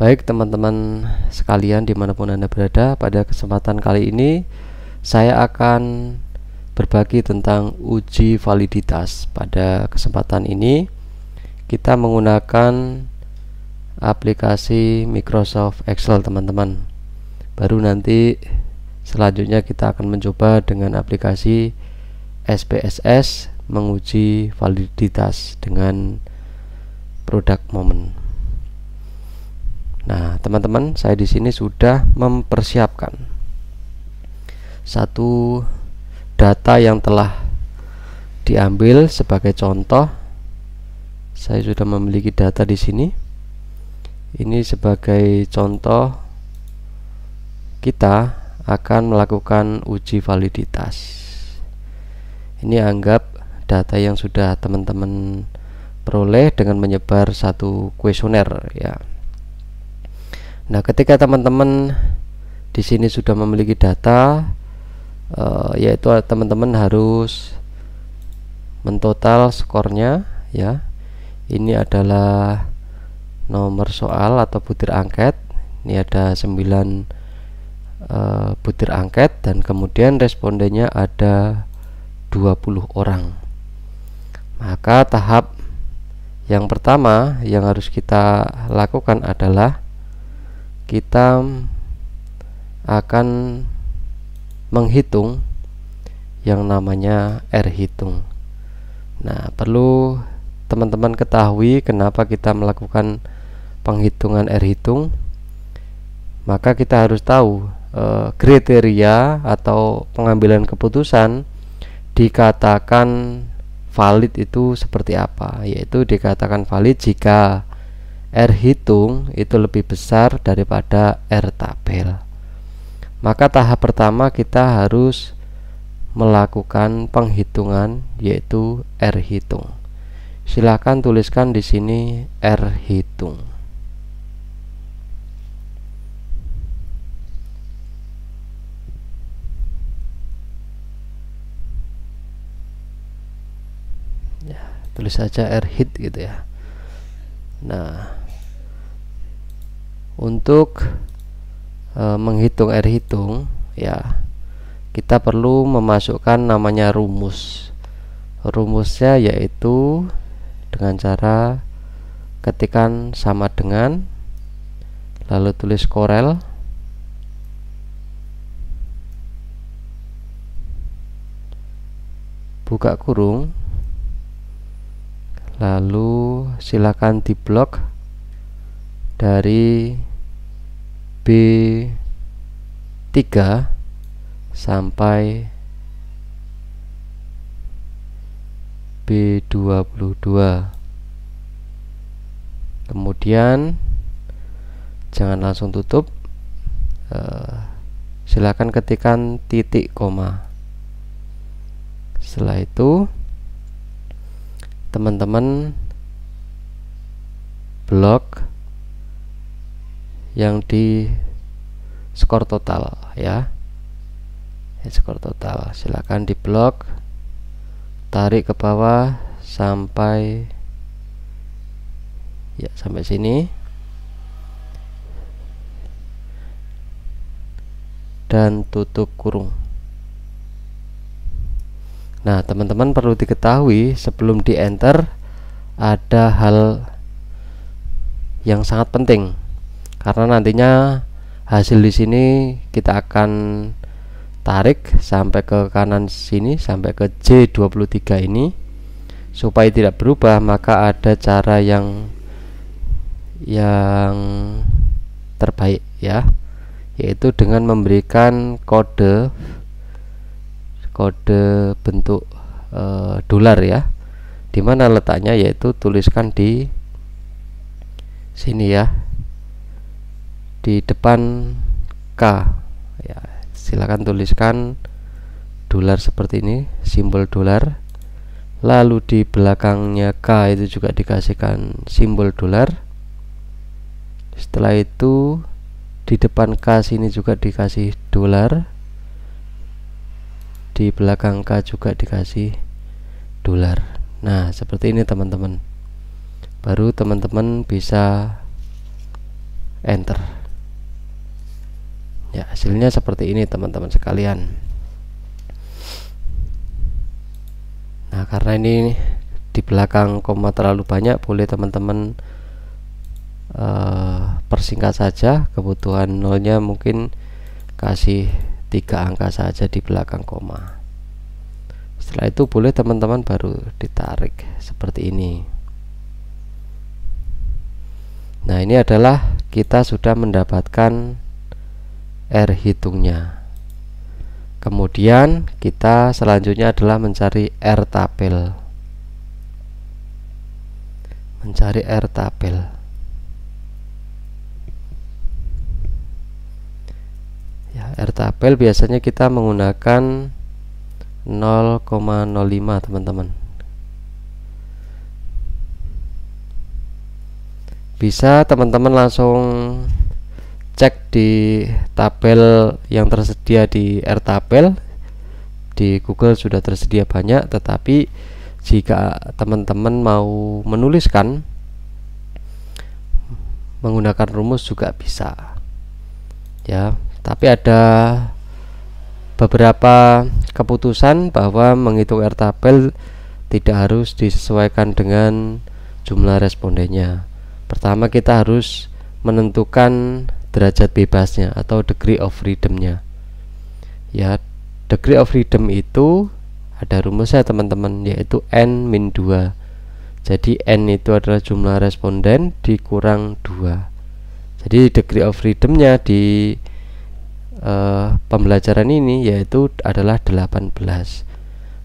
Baik teman-teman sekalian dimanapun Anda berada pada kesempatan kali ini saya akan berbagi tentang uji validitas pada kesempatan ini kita menggunakan aplikasi Microsoft Excel teman-teman baru nanti selanjutnya kita akan mencoba dengan aplikasi SPSS menguji validitas dengan produk moment Nah, teman-teman, saya di sini sudah mempersiapkan satu data yang telah diambil sebagai contoh. Saya sudah memiliki data di sini. Ini sebagai contoh kita akan melakukan uji validitas. Ini anggap data yang sudah teman-teman peroleh dengan menyebar satu kuesioner ya Nah, ketika teman-teman di sini sudah memiliki data, uh, yaitu teman-teman harus mentotal skornya, ya. Ini adalah nomor soal atau butir angket. Ini ada 9 uh, eh, butir angket dan kemudian respondennya ada 20 orang. Maka tahap yang pertama yang harus kita lakukan adalah kita akan menghitung yang namanya R hitung nah perlu teman-teman ketahui kenapa kita melakukan penghitungan R hitung maka kita harus tahu e, kriteria atau pengambilan keputusan dikatakan valid itu seperti apa yaitu dikatakan valid jika R hitung itu lebih besar daripada R tabel. Maka tahap pertama kita harus melakukan penghitungan yaitu R hitung. Silahkan tuliskan di sini R hitung. Ya, tulis saja R hit gitu ya. Nah, untuk e, menghitung R hitung ya kita perlu memasukkan namanya rumus rumusnya yaitu dengan cara ketikan sama dengan lalu tulis korel buka kurung lalu silakan di blok dari B3 sampai B22 kemudian jangan langsung tutup uh, eh, silahkan ketikan titik koma setelah itu teman-teman blok yang di skor total ya skor total silahkan di blok tarik ke bawah sampai ya sampai sini dan tutup kurung nah teman-teman perlu diketahui sebelum di enter ada hal yang sangat penting karena nantinya hasil di sini kita akan tarik sampai ke kanan sini sampai ke J23 ini supaya tidak berubah maka ada cara yang yang terbaik ya yaitu dengan memberikan kode kode bentuk e, dolar ya dimana letaknya yaitu tuliskan di sini ya di depan K ya silakan tuliskan dolar seperti ini simbol dolar lalu di belakangnya K itu juga dikasihkan simbol dolar setelah itu di depan K sini juga dikasih dolar di belakang K juga dikasih dolar nah seperti ini teman-teman baru teman-teman bisa enter ya hasilnya seperti ini teman-teman sekalian nah karena ini di belakang koma terlalu banyak boleh teman-teman uh, persingkat saja kebutuhan nolnya mungkin kasih tiga angka saja di belakang koma setelah itu boleh teman-teman baru ditarik seperti ini nah ini adalah kita sudah mendapatkan R hitungnya kemudian kita selanjutnya adalah mencari R tabel mencari R tabel ya R tabel biasanya kita menggunakan 0,05 teman-teman bisa teman-teman langsung cek di tabel yang tersedia di tabel di Google sudah tersedia banyak tetapi jika teman-teman mau menuliskan menggunakan rumus juga bisa ya tapi ada beberapa keputusan bahwa menghitung R tabel tidak harus disesuaikan dengan jumlah respondennya pertama kita harus menentukan derajat bebasnya atau degree of freedomnya ya degree of freedom itu ada rumusnya teman-teman yaitu n min 2 jadi n itu adalah jumlah responden dikurang 2 jadi degree of freedomnya di uh, pembelajaran ini yaitu adalah 18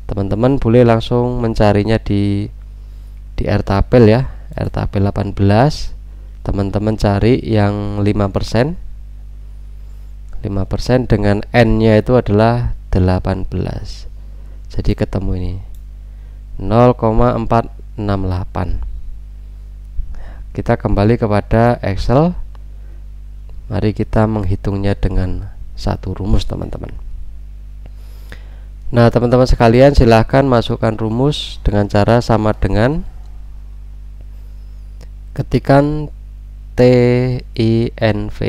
teman-teman boleh langsung mencarinya di di R tabel ya R tabel 18 teman-teman cari yang 5% 5% dengan n nya itu adalah 18 jadi ketemu ini 0,468 kita kembali kepada Excel mari kita menghitungnya dengan satu rumus teman-teman nah teman-teman sekalian silahkan masukkan rumus dengan cara sama dengan ketikan T I N V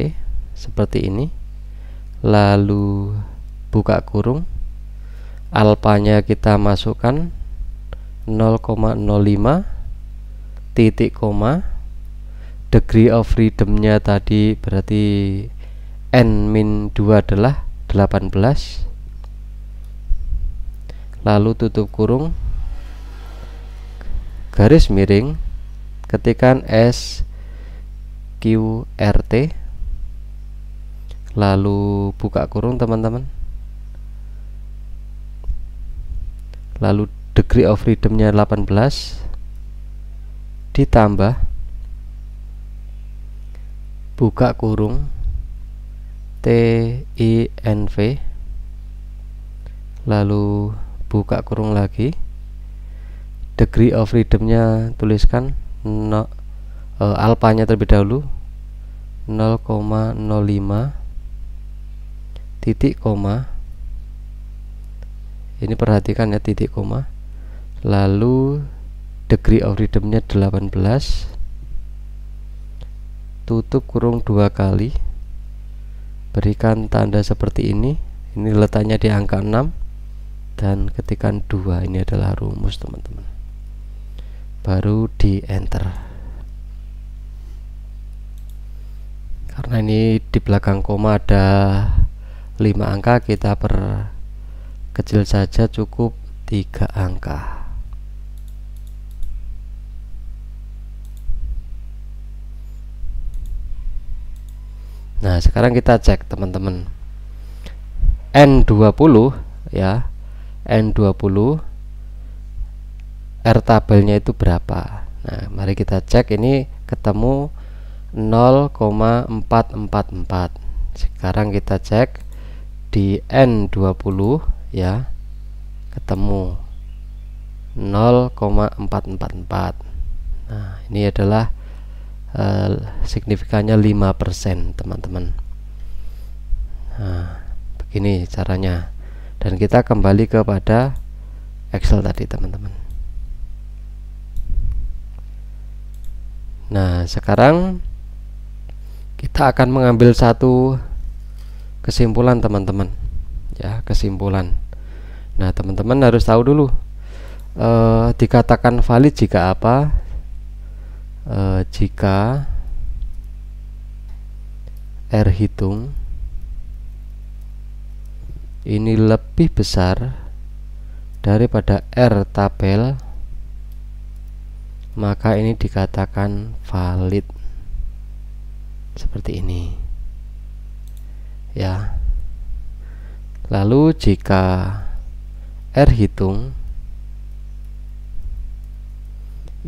seperti ini lalu buka kurung alpanya kita masukkan 0,05 titik koma degree of freedomnya tadi berarti n min 2 adalah 18 lalu tutup kurung garis miring ketikan S QRT lalu buka kurung teman-teman lalu degree of freedom nya 18 ditambah buka kurung TINV lalu buka kurung lagi degree of freedom nya tuliskan no, e, alpanya terlebih dahulu 0,05 titik koma ini perhatikan ya titik koma lalu degree of freedomnya 18 tutup kurung dua kali berikan tanda seperti ini ini letaknya di angka 6 dan ketikan dua ini adalah rumus teman-teman baru di enter karena ini di belakang koma ada 5 angka kita per kecil saja cukup 3 angka Nah sekarang kita cek teman-teman N20 ya N20 R tabelnya itu berapa Nah mari kita cek ini ketemu 0,444 sekarang kita cek di N20 ya ketemu 0,444 nah ini adalah uh, signifikannya 5% teman-teman nah begini caranya dan kita kembali kepada Excel tadi teman-teman nah sekarang kita akan mengambil satu kesimpulan teman-teman ya kesimpulan nah teman-teman harus tahu dulu e, dikatakan valid jika apa e, jika R hitung ini lebih besar daripada R tabel maka ini dikatakan valid seperti ini ya lalu jika R hitung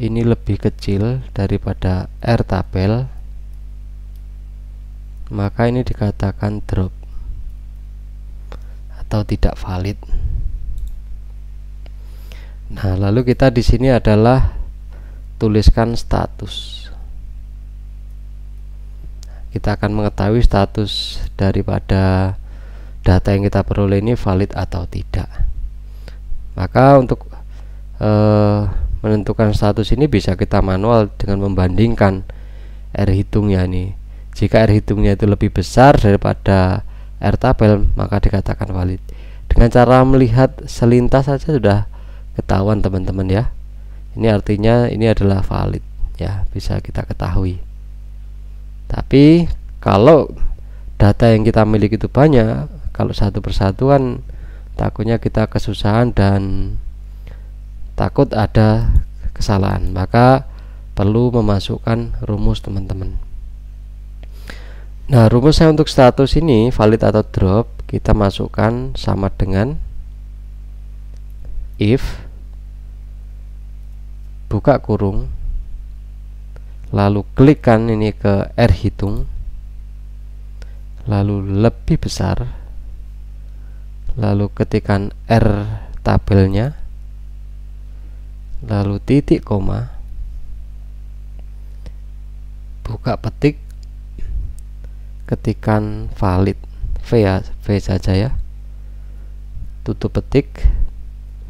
ini lebih kecil daripada R tabel maka ini dikatakan drop atau tidak valid nah lalu kita di sini adalah tuliskan status kita akan mengetahui status daripada data yang kita peroleh ini valid atau tidak maka untuk eh, menentukan status ini bisa kita manual dengan membandingkan R hitungnya nih jika R hitungnya itu lebih besar daripada R tabel maka dikatakan valid dengan cara melihat selintas saja sudah ketahuan teman-teman ya ini artinya ini adalah valid ya bisa kita ketahui tapi kalau data yang kita miliki itu banyak kalau satu persatuan takutnya kita kesusahan dan takut ada kesalahan maka perlu memasukkan rumus teman-teman nah rumusnya untuk status ini valid atau drop kita masukkan sama dengan if buka kurung lalu klikkan ini ke R hitung lalu lebih besar lalu ketikkan R tabelnya lalu titik koma buka petik ketikan valid V ya V saja ya tutup petik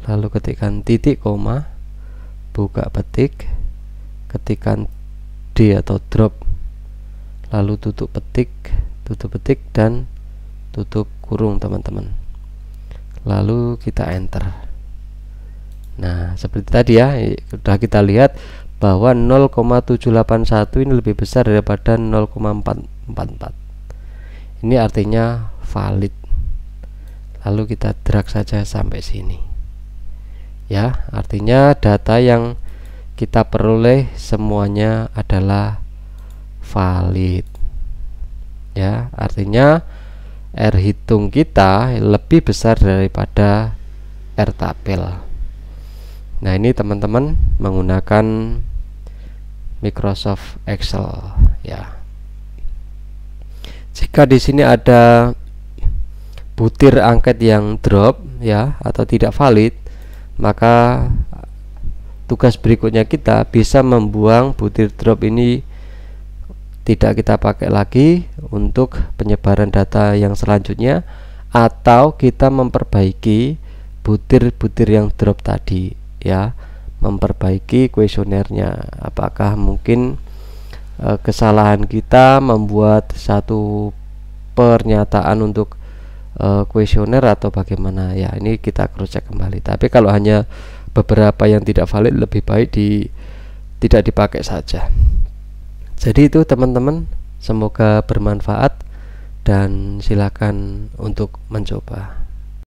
lalu ketikkan titik koma buka petik ketikan D atau drop lalu tutup petik tutup petik dan tutup kurung teman-teman lalu kita enter nah seperti tadi ya sudah kita lihat bahwa 0,781 ini lebih besar daripada 0,444 ini artinya valid lalu kita drag saja sampai sini ya artinya data yang kita peroleh semuanya adalah valid ya artinya R hitung kita lebih besar daripada R tabel nah ini teman-teman menggunakan Microsoft Excel ya jika di sini ada butir angket yang drop ya atau tidak valid maka tugas berikutnya kita bisa membuang butir drop ini tidak kita pakai lagi untuk penyebaran data yang selanjutnya atau kita memperbaiki butir-butir yang drop tadi ya memperbaiki kuesionernya apakah mungkin e, kesalahan kita membuat satu pernyataan untuk eh, kuesioner atau bagaimana ya ini kita cross check kembali tapi kalau hanya beberapa yang tidak valid lebih baik di tidak dipakai saja jadi itu teman-teman semoga bermanfaat dan silakan untuk mencoba